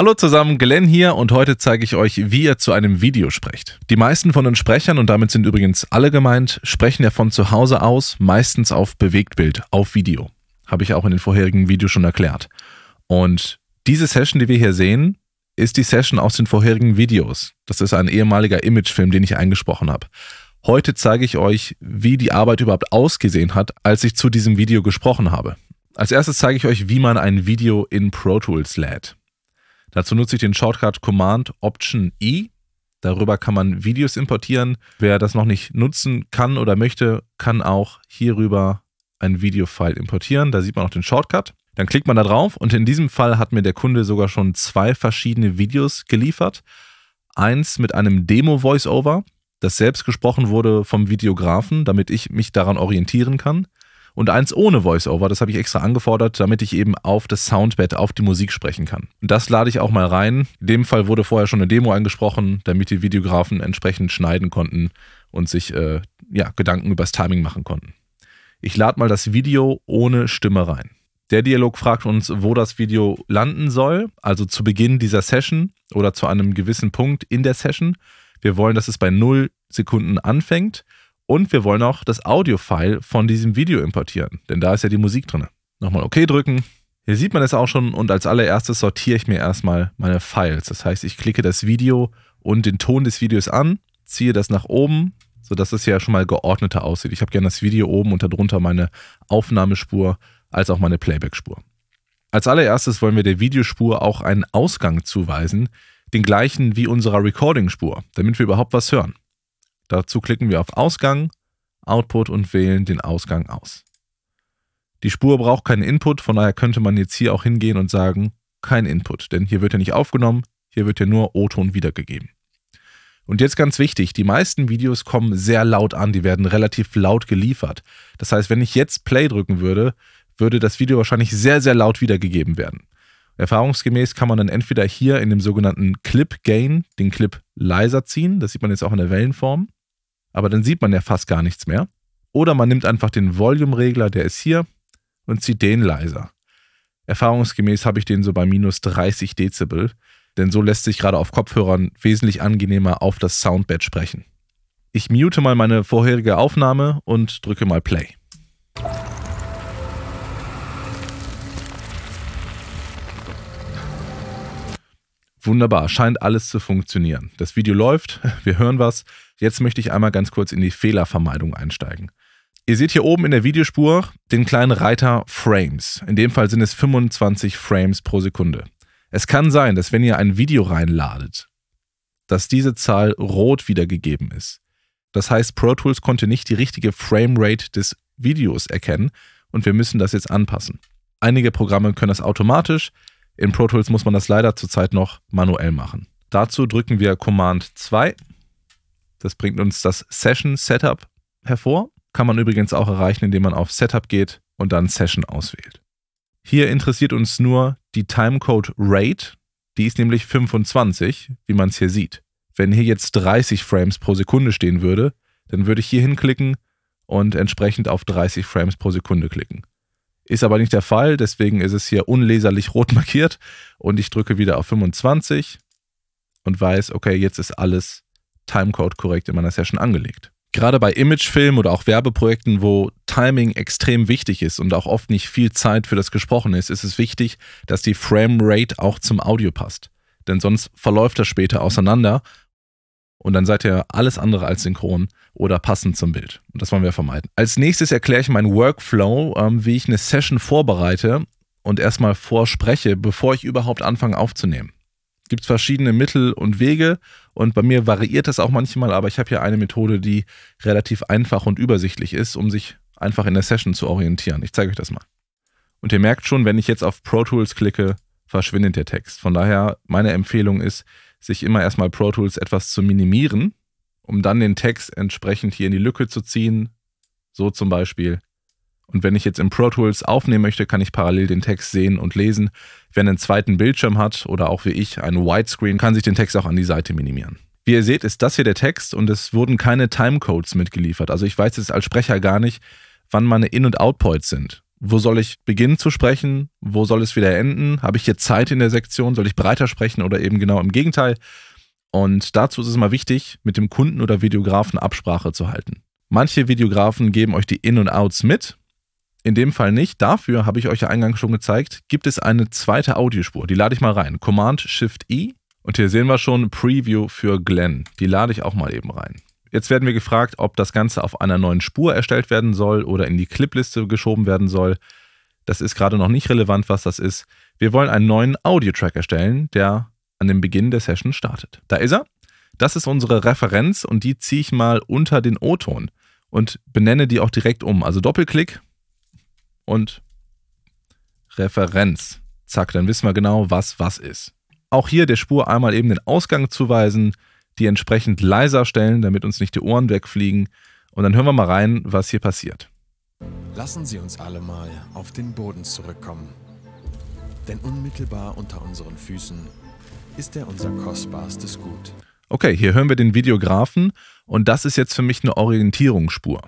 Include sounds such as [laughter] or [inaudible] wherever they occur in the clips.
Hallo zusammen, Glenn hier und heute zeige ich euch, wie ihr zu einem Video sprecht. Die meisten von den Sprechern, und damit sind übrigens alle gemeint, sprechen ja von zu Hause aus, meistens auf Bewegtbild, auf Video. Habe ich auch in den vorherigen Videos schon erklärt. Und diese Session, die wir hier sehen, ist die Session aus den vorherigen Videos. Das ist ein ehemaliger Imagefilm, den ich eingesprochen habe. Heute zeige ich euch, wie die Arbeit überhaupt ausgesehen hat, als ich zu diesem Video gesprochen habe. Als erstes zeige ich euch, wie man ein Video in Pro Tools lädt. Dazu nutze ich den Shortcut Command Option E. Darüber kann man Videos importieren. Wer das noch nicht nutzen kann oder möchte, kann auch hierüber ein Videofile importieren. Da sieht man auch den Shortcut. Dann klickt man da drauf und in diesem Fall hat mir der Kunde sogar schon zwei verschiedene Videos geliefert. Eins mit einem Demo-Voiceover, das selbst gesprochen wurde vom Videografen, damit ich mich daran orientieren kann und eins ohne Voiceover. Das habe ich extra angefordert, damit ich eben auf das Soundbett, auf die Musik sprechen kann. Das lade ich auch mal rein. In dem Fall wurde vorher schon eine Demo angesprochen, damit die Videografen entsprechend schneiden konnten und sich äh, ja, Gedanken übers Timing machen konnten. Ich lade mal das Video ohne Stimme rein. Der Dialog fragt uns, wo das Video landen soll, also zu Beginn dieser Session oder zu einem gewissen Punkt in der Session. Wir wollen, dass es bei 0 Sekunden anfängt und wir wollen auch das Audio-File von diesem Video importieren, denn da ist ja die Musik drin. Nochmal OK drücken. Hier sieht man es auch schon und als allererstes sortiere ich mir erstmal meine Files. Das heißt, ich klicke das Video und den Ton des Videos an, ziehe das nach oben, sodass es ja schon mal geordneter aussieht. Ich habe gerne das Video oben und darunter meine Aufnahmespur als auch meine Playback-Spur. Als allererstes wollen wir der Videospur auch einen Ausgang zuweisen, den gleichen wie unserer Recording-Spur, damit wir überhaupt was hören. Dazu klicken wir auf Ausgang, Output und wählen den Ausgang aus. Die Spur braucht keinen Input, von daher könnte man jetzt hier auch hingehen und sagen, kein Input, denn hier wird ja nicht aufgenommen, hier wird ja nur O-Ton wiedergegeben. Und jetzt ganz wichtig, die meisten Videos kommen sehr laut an, die werden relativ laut geliefert. Das heißt, wenn ich jetzt Play drücken würde, würde das Video wahrscheinlich sehr, sehr laut wiedergegeben werden. Erfahrungsgemäß kann man dann entweder hier in dem sogenannten Clip Gain den Clip leiser ziehen, das sieht man jetzt auch in der Wellenform, aber dann sieht man ja fast gar nichts mehr. Oder man nimmt einfach den Volume-Regler, der ist hier, und zieht den leiser. Erfahrungsgemäß habe ich den so bei minus 30 Dezibel, denn so lässt sich gerade auf Kopfhörern wesentlich angenehmer auf das Soundbed sprechen. Ich mute mal meine vorherige Aufnahme und drücke mal Play. Wunderbar, scheint alles zu funktionieren. Das Video läuft, [laughs] wir hören was. Jetzt möchte ich einmal ganz kurz in die Fehlervermeidung einsteigen. Ihr seht hier oben in der Videospur den kleinen Reiter Frames. In dem Fall sind es 25 Frames pro Sekunde. Es kann sein, dass wenn ihr ein Video reinladet, dass diese Zahl rot wiedergegeben ist. Das heißt, Pro Tools konnte nicht die richtige Framerate des Videos erkennen und wir müssen das jetzt anpassen. Einige Programme können das automatisch, in Pro Tools muss man das leider zurzeit noch manuell machen. Dazu drücken wir Command 2. Das bringt uns das Session Setup hervor. Kann man übrigens auch erreichen, indem man auf Setup geht und dann Session auswählt. Hier interessiert uns nur die Timecode Rate. Die ist nämlich 25, wie man es hier sieht. Wenn hier jetzt 30 Frames pro Sekunde stehen würde, dann würde ich hier hinklicken und entsprechend auf 30 Frames pro Sekunde klicken. Ist aber nicht der Fall, deswegen ist es hier unleserlich rot [laughs] markiert und ich drücke wieder auf 25 und weiß, okay, jetzt ist alles Timecode korrekt in meiner Session angelegt. Gerade bei Imagefilmen oder auch Werbeprojekten, wo Timing extrem wichtig ist und auch oft nicht viel Zeit für das Gesprochen ist, ist es wichtig, dass die Frame Rate auch zum Audio passt. Denn sonst verläuft das später auseinander und dann seid ihr alles andere als synchron oder passend zum Bild. Und das wollen wir vermeiden. Als nächstes erkläre ich meinen Workflow, ähm, wie ich eine Session vorbereite und erstmal vorspreche, bevor ich überhaupt anfange aufzunehmen. Gibt es verschiedene Mittel und Wege und bei mir variiert das auch manchmal, aber ich habe hier eine Methode, die relativ einfach und übersichtlich ist, um sich einfach in der Session zu orientieren. Ich zeige euch das mal. Und ihr merkt schon, wenn ich jetzt auf Pro Tools klicke, verschwindet der Text. Von daher, meine Empfehlung ist, sich immer erstmal Pro Tools etwas zu minimieren, um dann den Text entsprechend hier in die Lücke zu ziehen. So zum Beispiel. Und wenn ich jetzt in Pro Tools aufnehmen möchte, kann ich parallel den Text sehen und lesen. Wer einen zweiten Bildschirm hat oder auch wie ich einen Widescreen, kann sich den Text auch an die Seite minimieren. Wie ihr seht, ist das hier der Text und es wurden keine Timecodes mitgeliefert. Also ich weiß jetzt als Sprecher gar nicht, wann meine In- und Outpoints sind wo soll ich beginnen zu sprechen? Wo soll es wieder enden? Habe ich hier Zeit in der Sektion? Soll ich breiter sprechen oder eben genau im Gegenteil? Und dazu ist es mal wichtig, mit dem Kunden oder Videografen Absprache zu halten. Manche Videografen geben euch die In- und Outs mit. In dem Fall nicht. Dafür habe ich euch ja eingangs schon gezeigt, gibt es eine zweite Audiospur. Die lade ich mal rein. Command Shift E. Und hier sehen wir schon Preview für Glenn. Die lade ich auch mal eben rein. Jetzt werden wir gefragt, ob das Ganze auf einer neuen Spur erstellt werden soll oder in die Clipliste geschoben werden soll. Das ist gerade noch nicht relevant, was das ist. Wir wollen einen neuen Audio-Track erstellen, der an dem Beginn der Session startet. Da ist er. Das ist unsere Referenz und die ziehe ich mal unter den O-Ton und benenne die auch direkt um. Also Doppelklick und Referenz. Zack, dann wissen wir genau, was was ist. Auch hier der Spur einmal eben den Ausgang zuweisen die entsprechend leiser stellen, damit uns nicht die Ohren wegfliegen. Und dann hören wir mal rein, was hier passiert. Lassen Sie uns alle mal auf den Boden zurückkommen. Denn unmittelbar unter unseren Füßen ist er unser kostbarstes Gut. Okay, hier hören wir den Videografen und das ist jetzt für mich eine Orientierungsspur.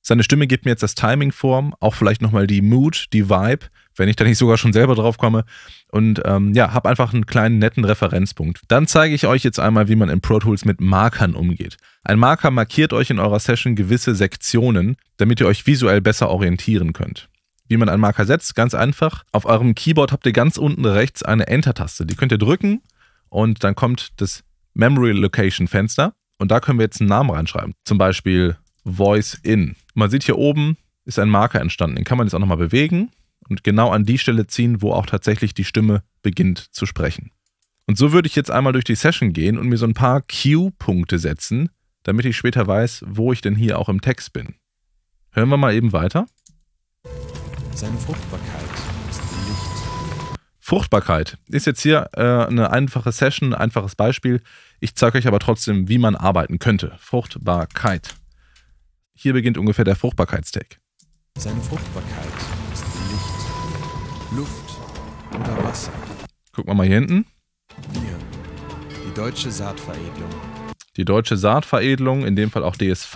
Seine Stimme gibt mir jetzt das Timing vor, auch vielleicht nochmal die Mood, die Vibe, wenn ich da nicht sogar schon selber drauf komme. Und ähm, ja, habe einfach einen kleinen netten Referenzpunkt. Dann zeige ich euch jetzt einmal, wie man in Pro Tools mit Markern umgeht. Ein Marker markiert euch in eurer Session gewisse Sektionen, damit ihr euch visuell besser orientieren könnt. Wie man einen Marker setzt, ganz einfach. Auf eurem Keyboard habt ihr ganz unten rechts eine Enter-Taste. Die könnt ihr drücken und dann kommt das Memory Location Fenster. Und da können wir jetzt einen Namen reinschreiben. Zum Beispiel Voice In. Man sieht hier oben ist ein Marker entstanden. Den kann man jetzt auch nochmal bewegen und genau an die Stelle ziehen, wo auch tatsächlich die Stimme beginnt zu sprechen. Und so würde ich jetzt einmal durch die Session gehen und mir so ein paar Cue-Punkte setzen, damit ich später weiß, wo ich denn hier auch im Text bin. Hören wir mal eben weiter. Seine Fruchtbarkeit ist Licht. Fruchtbarkeit ist jetzt hier äh, eine einfache Session, ein einfaches Beispiel. Ich zeige euch aber trotzdem, wie man arbeiten könnte. Fruchtbarkeit. Hier beginnt ungefähr der Fruchtbarkeitstag. Seine Fruchtbarkeit Luft oder Wasser. Gucken wir mal hier hinten. Hier, die deutsche Saatveredelung. Die deutsche Saatveredelung, in dem Fall auch DSV.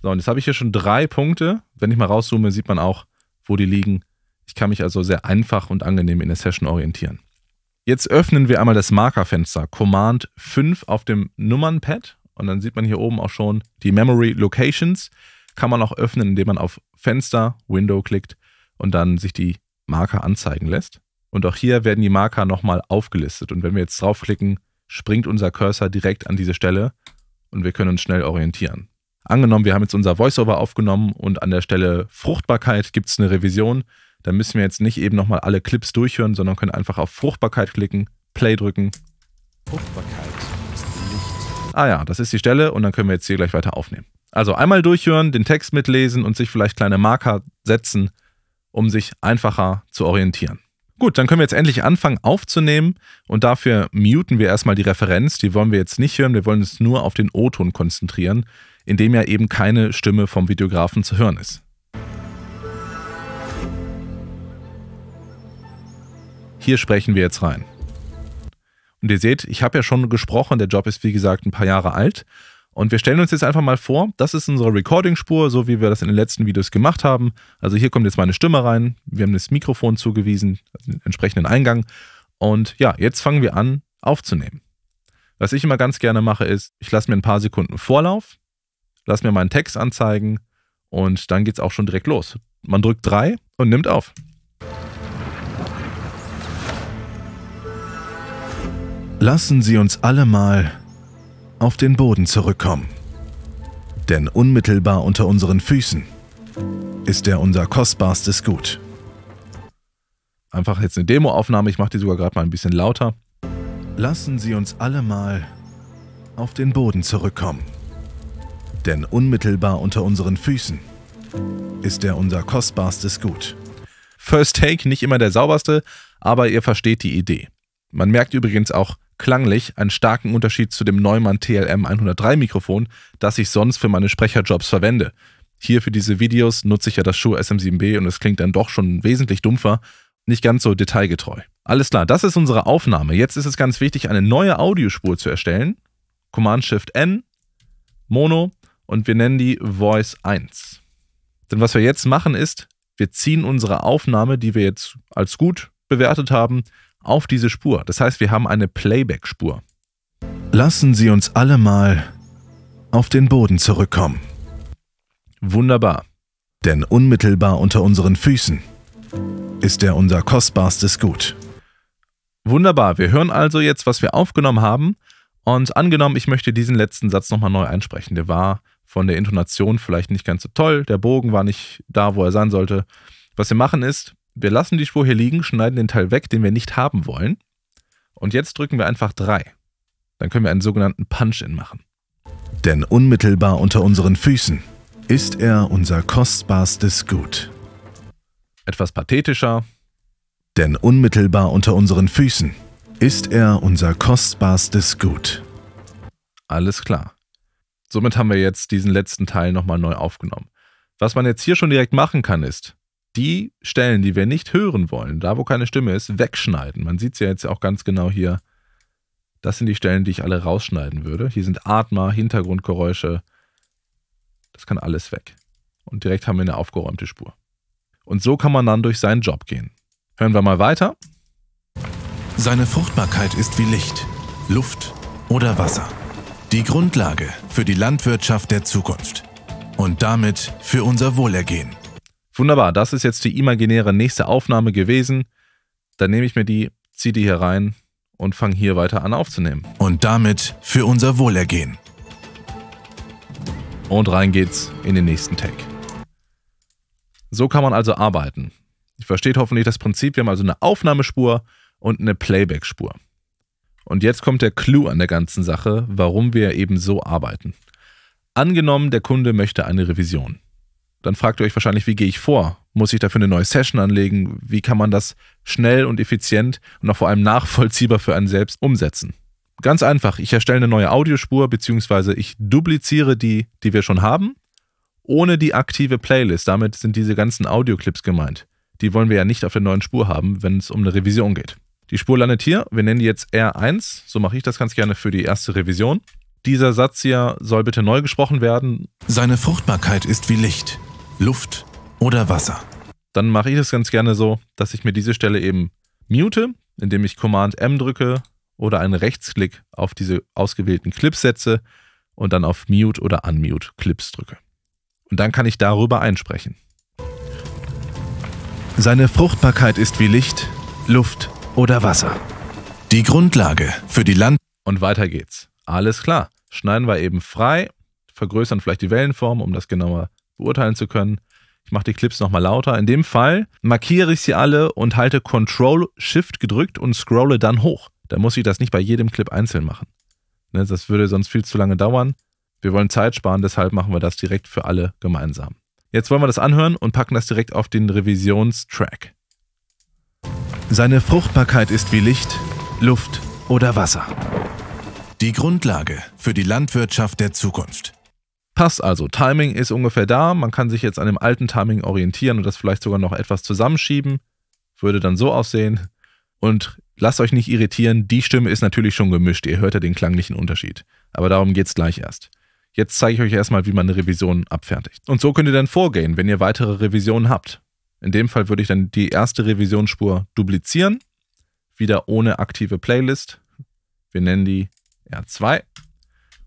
So, und jetzt habe ich hier schon drei Punkte. Wenn ich mal rauszoome, sieht man auch, wo die liegen. Ich kann mich also sehr einfach und angenehm in der Session orientieren. Jetzt öffnen wir einmal das Markerfenster, Command 5 auf dem Nummernpad und dann sieht man hier oben auch schon die Memory Locations. Kann man auch öffnen, indem man auf Fenster, Window klickt und dann sich die Marker anzeigen lässt. Und auch hier werden die Marker nochmal aufgelistet. Und wenn wir jetzt draufklicken, springt unser Cursor direkt an diese Stelle und wir können uns schnell orientieren. Angenommen, wir haben jetzt unser Voiceover aufgenommen und an der Stelle Fruchtbarkeit gibt es eine Revision. Dann müssen wir jetzt nicht eben nochmal alle Clips durchhören, sondern können einfach auf Fruchtbarkeit klicken, Play drücken. Fruchtbarkeit ist Licht. Ah ja, das ist die Stelle und dann können wir jetzt hier gleich weiter aufnehmen. Also einmal durchhören, den Text mitlesen und sich vielleicht kleine Marker setzen um sich einfacher zu orientieren. Gut, dann können wir jetzt endlich anfangen aufzunehmen und dafür muten wir erstmal die Referenz. Die wollen wir jetzt nicht hören, wir wollen uns nur auf den O-Ton konzentrieren, in dem ja eben keine Stimme vom Videografen zu hören ist. Hier sprechen wir jetzt rein. Und ihr seht, ich habe ja schon gesprochen, der Job ist wie gesagt ein paar Jahre alt und wir stellen uns jetzt einfach mal vor, das ist unsere Recording-Spur, so wie wir das in den letzten Videos gemacht haben. Also hier kommt jetzt meine Stimme rein. Wir haben das Mikrofon zugewiesen, den also entsprechenden Eingang. Und ja, jetzt fangen wir an aufzunehmen. Was ich immer ganz gerne mache, ist, ich lasse mir ein paar Sekunden Vorlauf, lasse mir meinen Text anzeigen und dann geht es auch schon direkt los. Man drückt drei und nimmt auf. Lassen Sie uns alle mal auf den Boden zurückkommen. Denn unmittelbar unter unseren Füßen ist er unser kostbarstes Gut. Einfach jetzt eine Demoaufnahme, ich mache die sogar gerade mal ein bisschen lauter. Lassen Sie uns alle mal auf den Boden zurückkommen. Denn unmittelbar unter unseren Füßen ist er unser kostbarstes Gut. First Take nicht immer der sauberste, aber ihr versteht die Idee. Man merkt übrigens auch, klanglich einen starken Unterschied zu dem Neumann TLM 103 Mikrofon, das ich sonst für meine Sprecherjobs verwende. Hier für diese Videos nutze ich ja das Shure SM7B und es klingt dann doch schon wesentlich dumpfer, nicht ganz so detailgetreu. Alles klar, das ist unsere Aufnahme. Jetzt ist es ganz wichtig, eine neue Audiospur zu erstellen. Command Shift N, Mono und wir nennen die Voice 1. Denn was wir jetzt machen ist, wir ziehen unsere Aufnahme, die wir jetzt als gut bewertet haben, auf diese Spur. Das heißt, wir haben eine Playback-Spur. Lassen Sie uns alle mal auf den Boden zurückkommen. Wunderbar. Denn unmittelbar unter unseren Füßen ist er unser kostbarstes Gut. Wunderbar. Wir hören also jetzt, was wir aufgenommen haben. Und angenommen, ich möchte diesen letzten Satz nochmal neu einsprechen. Der war von der Intonation vielleicht nicht ganz so toll. Der Bogen war nicht da, wo er sein sollte. Was wir machen ist, wir lassen die Spur hier liegen, schneiden den Teil weg, den wir nicht haben wollen. Und jetzt drücken wir einfach 3. Dann können wir einen sogenannten Punch-In machen. Denn unmittelbar unter unseren Füßen ist er unser kostbarstes Gut. Etwas pathetischer. Denn unmittelbar unter unseren Füßen ist er unser kostbarstes Gut. Alles klar. Somit haben wir jetzt diesen letzten Teil nochmal neu aufgenommen. Was man jetzt hier schon direkt machen kann, ist, die Stellen, die wir nicht hören wollen, da wo keine Stimme ist, wegschneiden. Man sieht es ja jetzt auch ganz genau hier. Das sind die Stellen, die ich alle rausschneiden würde. Hier sind Atma, Hintergrundgeräusche. Das kann alles weg. Und direkt haben wir eine aufgeräumte Spur. Und so kann man dann durch seinen Job gehen. Hören wir mal weiter. Seine Fruchtbarkeit ist wie Licht, Luft oder Wasser. Die Grundlage für die Landwirtschaft der Zukunft. Und damit für unser Wohlergehen. Wunderbar, das ist jetzt die imaginäre nächste Aufnahme gewesen. Dann nehme ich mir die, ziehe die hier rein und fange hier weiter an aufzunehmen. Und damit für unser Wohlergehen. Und rein geht's in den nächsten Tag. So kann man also arbeiten. Ich verstehe hoffentlich das Prinzip. Wir haben also eine Aufnahmespur und eine Playback-Spur. Und jetzt kommt der Clou an der ganzen Sache, warum wir eben so arbeiten. Angenommen, der Kunde möchte eine Revision. Dann fragt ihr euch wahrscheinlich, wie gehe ich vor? Muss ich dafür eine neue Session anlegen? Wie kann man das schnell und effizient und auch vor allem nachvollziehbar für einen selbst umsetzen? Ganz einfach, ich erstelle eine neue Audiospur beziehungsweise ich dupliziere die, die wir schon haben, ohne die aktive Playlist. Damit sind diese ganzen Audioclips gemeint. Die wollen wir ja nicht auf der neuen Spur haben, wenn es um eine Revision geht. Die Spur landet hier, wir nennen die jetzt R1, so mache ich das ganz gerne für die erste Revision. Dieser Satz hier soll bitte neu gesprochen werden. Seine Fruchtbarkeit ist wie Licht, Luft oder Wasser. Dann mache ich das ganz gerne so, dass ich mir diese Stelle eben mute, indem ich Command M drücke oder einen Rechtsklick auf diese ausgewählten Clips setze und dann auf Mute oder Unmute Clips drücke. Und dann kann ich darüber einsprechen. Seine Fruchtbarkeit ist wie Licht, Luft oder Wasser. Die Grundlage für die Land. Und weiter geht's. Alles klar. Schneiden wir eben frei, vergrößern vielleicht die Wellenform, um das genauer beurteilen zu können. Ich mache die Clips nochmal lauter. In dem Fall markiere ich sie alle und halte Ctrl Shift gedrückt und scrolle dann hoch. Da muss ich das nicht bei jedem Clip einzeln machen. Ne, das würde sonst viel zu lange dauern. Wir wollen Zeit sparen, deshalb machen wir das direkt für alle gemeinsam. Jetzt wollen wir das anhören und packen das direkt auf den Revisionstrack. Seine Fruchtbarkeit ist wie Licht, Luft oder Wasser. Die Grundlage für die Landwirtschaft der Zukunft. Passt also. Timing ist ungefähr da. Man kann sich jetzt an dem alten Timing orientieren und das vielleicht sogar noch etwas zusammenschieben. Würde dann so aussehen. Und lasst euch nicht irritieren, die Stimme ist natürlich schon gemischt. Ihr hört ja den klanglichen Unterschied. Aber darum geht es gleich erst. Jetzt zeige ich euch erstmal, wie man eine Revision abfertigt. Und so könnt ihr dann vorgehen, wenn ihr weitere Revisionen habt. In dem Fall würde ich dann die erste Revisionsspur duplizieren, wieder ohne aktive Playlist. Wir nennen die R2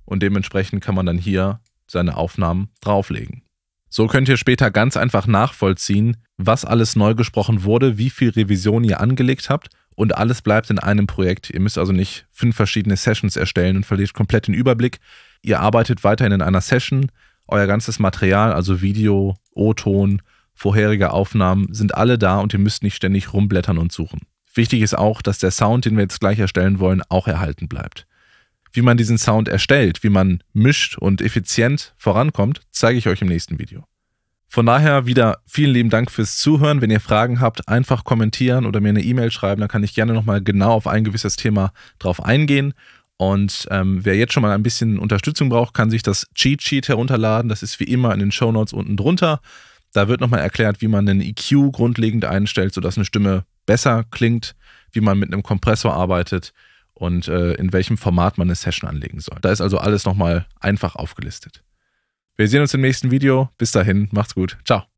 und dementsprechend kann man dann hier seine Aufnahmen drauflegen. So könnt ihr später ganz einfach nachvollziehen, was alles neu gesprochen wurde, wie viel Revision ihr angelegt habt und alles bleibt in einem Projekt. Ihr müsst also nicht fünf verschiedene Sessions erstellen und verliert komplett den Überblick. Ihr arbeitet weiterhin in einer Session. Euer ganzes Material, also Video, O-Ton, vorherige Aufnahmen sind alle da und ihr müsst nicht ständig rumblättern und suchen. Wichtig ist auch, dass der Sound, den wir jetzt gleich erstellen wollen, auch erhalten bleibt. Wie man diesen Sound erstellt, wie man mischt und effizient vorankommt, zeige ich euch im nächsten Video. Von daher wieder vielen lieben Dank fürs Zuhören. Wenn ihr Fragen habt, einfach kommentieren oder mir eine E-Mail schreiben. Dann kann ich gerne nochmal genau auf ein gewisses Thema drauf eingehen. Und ähm, wer jetzt schon mal ein bisschen Unterstützung braucht, kann sich das Cheat Sheet herunterladen. Das ist wie immer in den Show Notes unten drunter. Da wird nochmal erklärt, wie man den EQ grundlegend einstellt, sodass eine Stimme besser klingt, wie man mit einem Kompressor arbeitet und äh, in welchem Format man eine Session anlegen soll. Da ist also alles nochmal einfach aufgelistet. Wir sehen uns im nächsten Video. Bis dahin, macht's gut. Ciao.